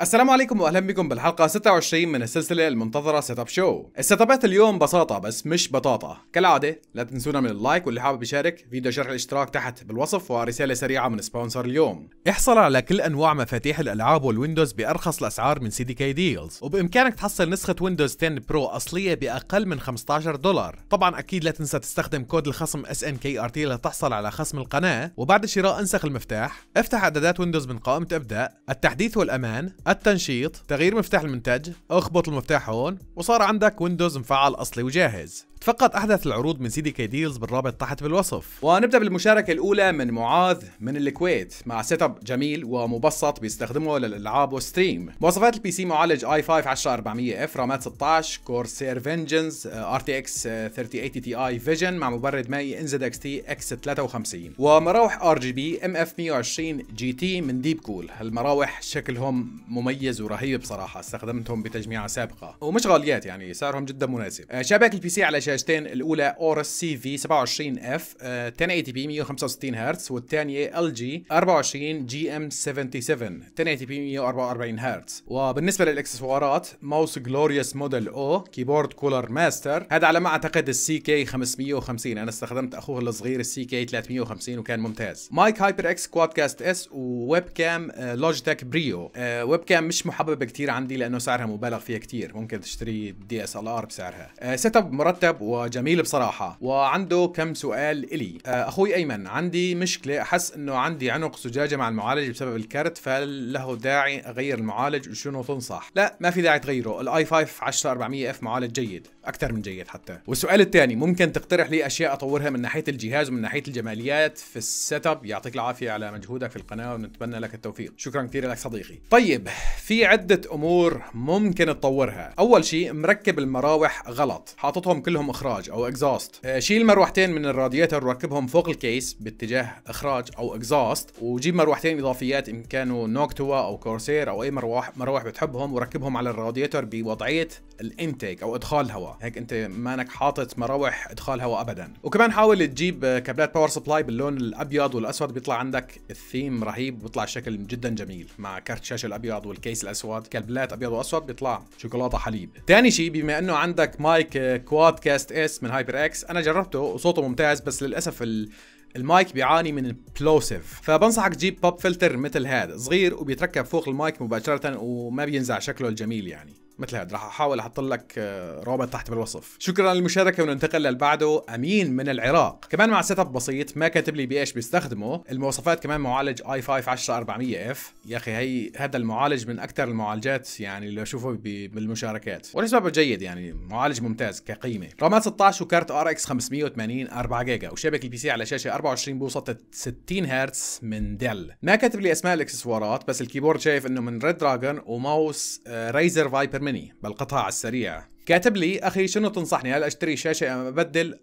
السلام عليكم واهلا بكم بالحلقه 26 من السلسله المنتظره سيت اب شو. السيت ابات اليوم بساطه بس مش بطاطا، كالعاده لا تنسونا من اللايك واللي حابب يشارك فيديو شرح الاشتراك تحت بالوصف ورساله سريعه من سبونسر اليوم. احصل على كل انواع مفاتيح الالعاب والويندوز بارخص الاسعار من سي دي كي ديلز، وبامكانك تحصل نسخه ويندوز 10 برو اصليه باقل من 15 دولار، طبعا اكيد لا تنسى تستخدم كود الخصم اس ان كي ار تي لتحصل على خصم القناه، وبعد شراء انسخ المفتاح، افتح اعدادات ويندوز من قائمه ابدا، التحديث والامان التنشيط تغيير مفتاح المنتج اخبط المفتاح هون وصار عندك ويندوز مفعل اصلي وجاهز تفقد أحدث العروض من سيدي كي ديلز بالرابط تحت بالوصف ونبدأ بالمشاركة الأولى من معاذ من الكويت مع سيت اب جميل ومبسط بيستخدمه للألعاب والستريم مواصفات البي سي معالج i5 10400 اف رامات 16 كورسير فينجنز ار آه، آه، تي اكس 3080 تي اي فيجن مع مبرد مائي ان زد اكس تي اكس 53 ومراوح ار جي بي ام اف 120 جي تي من ديب كول هالمراوح شكلهم مميز ورهيب بصراحة استخدمتهم بتجميعة سابقة ومش غاليات يعني سعرهم جدا مناسب آه، شبكة البي سي على شاشتين الاولى اورس سي في 27 اف 1080 بي 165 هرتز والثانيه ال جي 24 جي ام 77 1080 بي 144 هرتز وبالنسبه للاكسسوارات ماوس جلوريوس موديل او كيبورد كولر ماستر هذا على ما اعتقد السي كي 550 انا استخدمت اخوه الصغير السي كي 350 وكان ممتاز مايك هايبر اكس كواد كاست اس وويب كام لوجيتك بريو ويب كام مش محببه كثير عندي لانه سعرها مبالغ فيها كثير ممكن تشتري دي اس ال ار بسعرها سيت آه، اب مرتب مرحب وجميل بصراحة وعنده كم سؤال إلي آه، أخوي أيمن عندي مشكلة أحس أنه عندي عنق زجاجة مع المعالج بسبب الكرت فهل له داعي أغير المعالج وشنو تنصح لا ما في داعي تغيره الاي 5 10400 اف معالج جيد أكثر من جيد حتى والسؤال الثاني ممكن تقترح لي أشياء أطورها من ناحية الجهاز ومن ناحية الجماليات في السيت اب يعطيك العافية على مجهودك في القناة ونتمنى لك التوفيق شكرا كثير لك صديقي طيب في عدة أمور ممكن تطورها أول شيء مركب المراوح غلط حاططهم كلهم منهم اخراج او اكزاست آه، شيل مروحتين من الراديتر وركبهم فوق الكيس باتجاه اخراج او اكزاست وجيب مروحتين اضافيات ان كانوا نوكتوا او كورسير او اي مروح مراوح بتحبهم وركبهم على الراديتر بوضعيه الانتيك او ادخال الهواء هيك انت مانك حاطط مراوح ادخال هواء ابدا وكمان حاول تجيب كابلات باور سبلاي باللون الابيض والاسود بيطلع عندك الثيم رهيب بيطلع شكل جدا جميل مع كرت شاشه الابيض والكيس الاسود كابلات ابيض واسود بيطلع شوكولاته حليب ثاني شيء بما انه عندك مايك كواد كاست اس من هايبر اكس انا جربته وصوته ممتاز بس للاسف ال المايك بيعاني من البلوسيف فبنصحك تجيب بوب فلتر مثل هذا صغير وبيتركب فوق المايك مباشره وما بينزع شكله الجميل يعني مثل هذا راح احاول احط لك آه، رابط تحت بالوصف شكرا للمشاركه وننتقل للبعده امين من العراق كمان مع سيت اب بسيط ما كاتب لي بايش بيستخدمه المواصفات كمان معالج اي 5 10400 اف يا اخي هي هذا المعالج من اكثر المعالجات يعني اللي بشوفه بالمشاركات ونسبه جيد يعني معالج ممتاز كقيمه رام 16 وكارت ار اكس 580 4 جيجا وشابك البي سي على شاشه 24 بوصه 60 هرتز من ديل ما كاتب لي اسماء الاكسسوارات بس الكيبورد شايف انه من ريد دراجون وماوس رايزر آه، فايبر ميني بالقطها على السريع كاتب لي اخي شنو تنصحني هل اشتري شاشه ام ابدل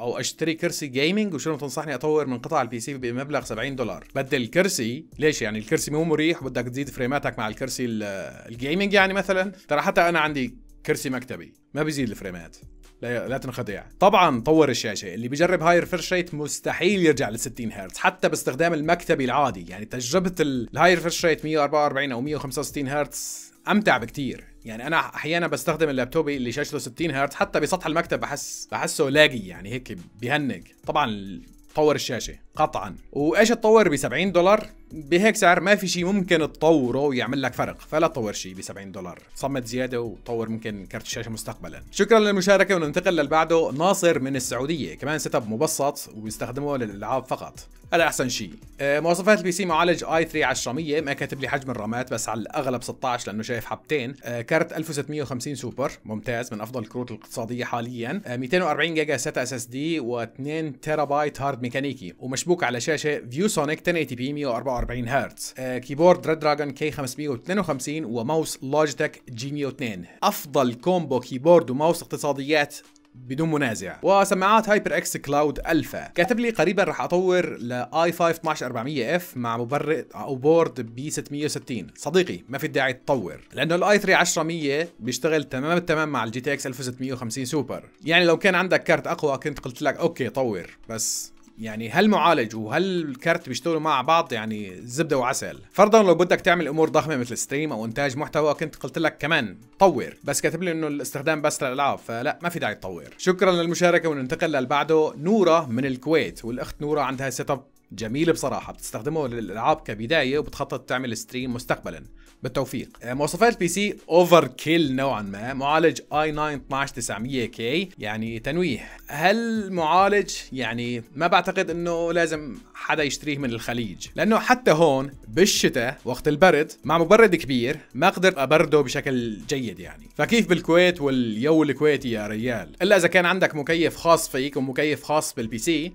او اشتري كرسي جيمنج وشنو تنصحني اطور من قطع البي سي بمبلغ 70 دولار بدل الكرسي ليش يعني الكرسي مو مريح وبدك تزيد فريماتك مع الكرسي الجيمنج يعني مثلا ترى حتى انا عندي كرسي مكتبي ما بيزيد الفريمات لا لا تنخدع طبعا طور الشاشه اللي بيجرب هاي ريفرش ريت مستحيل يرجع ل 60 هرتز حتى باستخدام المكتبي العادي يعني تجربه الهاي ريفرش ريت 144 او 165 هرتز امتع بكتير يعني انا احيانا بستخدم اللابتوب اللي شاشته 60 هرتز حتى بسطح المكتب بحس بحسه لاجي يعني هيك بيهنج طبعا طور الشاشه قطعا وايش تطور ب 70 دولار بهيك سعر ما في شيء ممكن تطوره ويعمل لك فرق فلا تطور شيء ب 70 دولار صمت زياده وطور ممكن كرت الشاشه مستقبلا شكرا للمشاركه وننتقل للبعده ناصر من السعوديه كمان سيت اب مبسط وبيستخدمه للالعاب فقط هذا احسن شيء آه، مواصفات البي سي معالج اي 3 1000 ما كاتب لي حجم الرامات بس على الاغلب 16 لانه شايف حبتين آه، كرت 1650 سوبر ممتاز من افضل الكروت الاقتصاديه حاليا 240 آه، جيجا سيت اس اس دي و2 تيرا بايت هارد ميكانيكي ومش بوك على شاشه فيو سونيك 1080p 144 هرتز آه كيبورد ريد دراجون كي 552 وماوس لوجيتك جي 102 افضل كومبو كيبورد وماوس اقتصاديات بدون منازع وسماعات هايبر اكس كلاود الفا كاتب لي قريبا راح اطور لاي 5 12400 اف مع مبرد او بورد بي 660 صديقي ما في داعي تطور لانه الاي 3 100 بيشتغل تمام التمام مع الجي تي اكس 1650 سوبر يعني لو كان عندك كارت اقوى كنت قلت لك اوكي طور بس يعني هل معالج وهل الكرت بيشتغلوا مع بعض يعني زبده وعسل فرضا لو بدك تعمل امور ضخمه مثل ستريم او انتاج محتوى كنت قلت لك كمان طور بس كاتب لي انه الاستخدام بس للالعاب فلا ما في داعي تطور شكرا للمشاركه وننتقل للبعده نوره من الكويت والاخت نوره عندها سيت اب جميله بصراحه بتستخدمه للالعاب كبدايه وبتخطط تعمل ستريم مستقبلا بالتوفيق آه، مواصفات البي سي اوفر كيل نوعا ما معالج اي 9 12900 كي يعني تنويه هل معالج يعني ما بعتقد انه لازم حدا يشتريه من الخليج لانه حتى هون بالشتاء وقت البرد مع مبرد كبير ما قدرت ابرده بشكل جيد يعني فكيف بالكويت واليو الكويتي يا ريال الا اذا كان عندك مكيف خاص فيك ومكيف خاص بالبي سي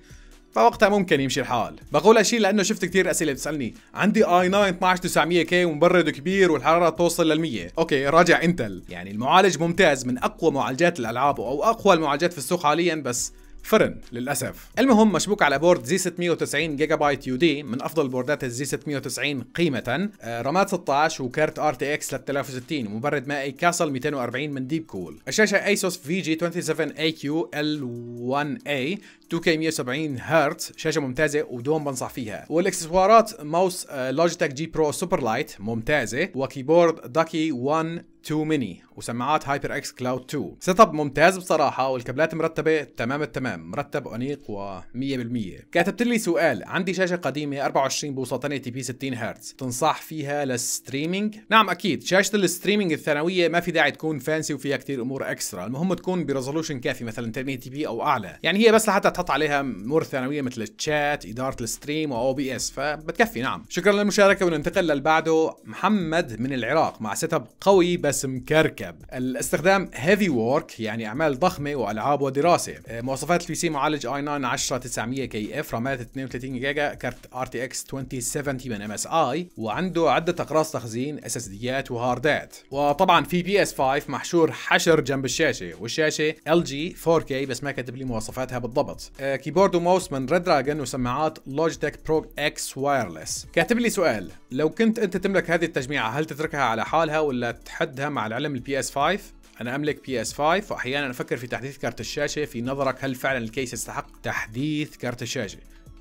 فوقتها ممكن يمشي الحال بقول هالشيء لانه شفت كثير اسئله بتسالني عندي اي 9 12900 كي ومبرد كبير والحراره توصل لل100 اوكي راجع انتل يعني المعالج ممتاز من اقوى معالجات الالعاب او اقوى المعالجات في السوق حاليا بس فرن للاسف المهم مشبوك على بورد زي 690 جيجا بايت يو دي من افضل بوردات الزي 690 قيمه آه، رامات 16 وكارت ار تي اكس 3060 ومبرد مائي كاسل 240 من ديب كول الشاشه ايسوس في جي 27 اي كيو ال 1 اي 2K 170 هرتز شاشة ممتازة ودوم بنصح فيها والاكسسوارات ماوس لوجيتك جي برو سوبر لايت ممتازة وكيبورد داكي 1 2 ميني وسماعات هايبر اكس كلاود 2 سيت اب ممتاز بصراحه والكابلات مرتبه تمام التمام مرتب انيق و100% كاتبت لي سؤال عندي شاشه قديمه 24 بوصه تي بي 60 هرتز تنصح فيها للستريمينج نعم اكيد شاشه الستريمينج الثانويه ما في داعي تكون فانسي وفيها كثير امور اكسترا المهم تكون بريزولوشن كافي مثلا 1080 بي او اعلى يعني هي بس لحتى تحط عليها امور ثانويه مثل الشات اداره الستريم او بي اس فبتكفي نعم شكرا للمشاركه وننتقل للبعده محمد من العراق مع سيت اب قوي بس بس مكركب الاستخدام هيفي وورك يعني اعمال ضخمه والعاب ودراسه آه، مواصفات البي سي معالج اي 9 10900 كي اف رامات 32 جيجا كارت ار تي اكس 2070 من ام اس اي وعنده عده اقراص تخزين اس اس ديات وهاردات وطبعا في بي اس 5 محشور حشر جنب الشاشه والشاشه ال جي 4 كي بس ما كاتب لي مواصفاتها بالضبط آه، كيبورد وماوس من ريد دراجون وسماعات لوجيتك برو اكس وايرلس كاتب لي سؤال لو كنت انت تملك هذه التجميعه هل تتركها على حالها ولا تحدها لعبتها مع العلم البي اس 5 انا املك بي اس 5 واحيانا افكر في تحديث كارت الشاشه في نظرك هل فعلا الكيس يستحق تحديث كارت الشاشه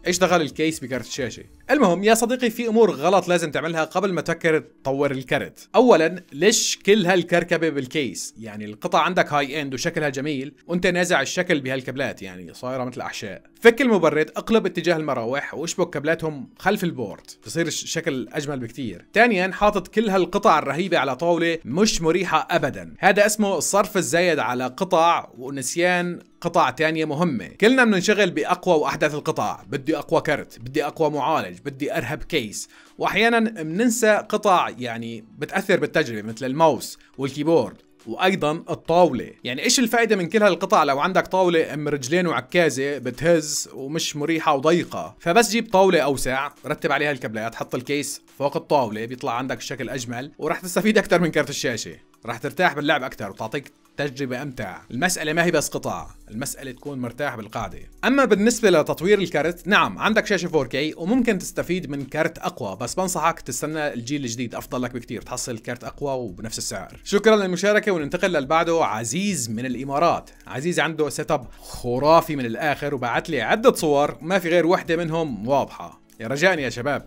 اشتغل الكيس بكارت الشاشة المهم يا صديقي في امور غلط لازم تعملها قبل ما تفكر تطور الكرت اولا ليش كل هالكركبة بالكيس يعني القطع عندك هاي اند وشكلها جميل وانت نازع الشكل بهالكبلات يعني صايرة مثل احشاء فك المبرد اقلب اتجاه المراوح واشبك كبلاتهم خلف البورد بصير الشكل اجمل بكتير ثانيا حاطط كل هالقطع الرهيبة على طاولة مش مريحة ابدا هذا اسمه الصرف الزايد على قطع ونسيان قطع تانية مهمة كلنا بننشغل بأقوى وأحدث القطع بدي أقوى كرت بدي أقوى معالج بدي أرهب كيس وأحيانا بننسى قطع يعني بتأثر بالتجربة مثل الماوس والكيبورد وايضا الطاوله يعني ايش الفائده من كل هالقطع لو عندك طاوله ام رجلين وعكازه بتهز ومش مريحه وضيقه فبس جيب طاوله اوسع رتب عليها الكبلات حط الكيس فوق الطاوله بيطلع عندك الشكل اجمل ورح تستفيد اكثر من كرت الشاشه رح ترتاح باللعب اكثر وتعطيك تجربة أمتع المسألة ما هي بس قطع المسألة تكون مرتاح بالقاعدة أما بالنسبة لتطوير الكرت نعم عندك شاشة 4K وممكن تستفيد من كرت أقوى بس بنصحك تستنى الجيل الجديد أفضل لك بكتير تحصل كرت أقوى وبنفس السعر شكرا للمشاركة وننتقل للبعده عزيز من الإمارات عزيز عنده سيت اب خرافي من الآخر وبعت لي عدة صور ما في غير وحدة منهم واضحة يا رجاء يا شباب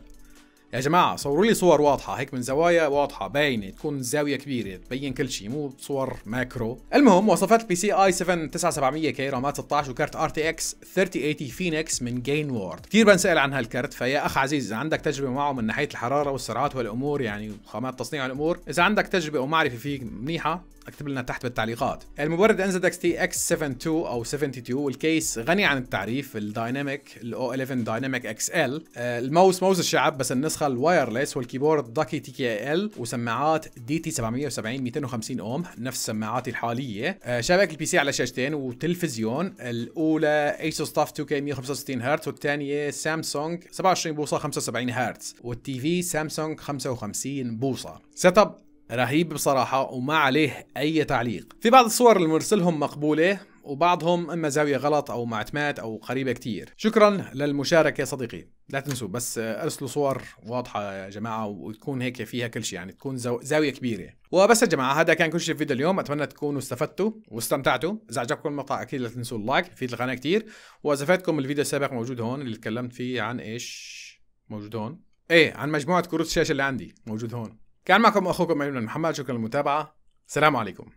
يا جماعه صوروا لي صور واضحه هيك من زوايا واضحه باينه تكون زاويه كبيره تبين كل شيء مو صور ماكرو المهم وصفات البي سي اي 7 9700 كي رامات 16 وكارت ار تي اكس 3080 فينيكس من جين وورد كثير بنسال عن هالكرت فيا اخ عزيز اذا عندك تجربه معه من ناحيه الحراره والسرعات والامور يعني خامات تصنيع الامور اذا عندك تجربه ومعرفه فيه منيحه اكتب لنا تحت بالتعليقات المبرد زد اكس تي اكس 72 او 72 والكيس غني عن التعريف الدايناميك الاو 11 دايناميك اكس ال آه، الماوس ماوس الشعب بس النسخه الوايرلس والكيبورد داكي تي كي ال وسماعات دي تي 770 250 اوم نفس سماعاتي الحاليه آه، شبك البي سي على شاشتين وتلفزيون الاولى ايسوس تاف 2 كي 165 هرتز والثانيه سامسونج 27 بوصه 75 هرتز والتي في سامسونج 55 بوصه سيت اب رهيب بصراحة وما عليه أي تعليق في بعض الصور اللي مرسلهم مقبولة وبعضهم اما زاويه غلط او معتمات او قريبه كتير شكرا للمشاركه يا صديقي لا تنسوا بس ارسلوا صور واضحه يا جماعه وتكون هيك فيها كل شيء يعني تكون زاويه كبيره وبس يا جماعه هذا كان كل شيء في فيديو اليوم اتمنى تكونوا استفدتوا واستمتعتوا اذا عجبكم المقطع اكيد لا تنسوا اللايك في القناه كتير واذا فاتكم الفيديو السابق موجود هون اللي تكلمت فيه عن ايش موجود هون ايه عن مجموعه كروت الشاشه اللي عندي موجود هون كان معكم أخوكم أيمن محمد شكرا للمتابعة سلام عليكم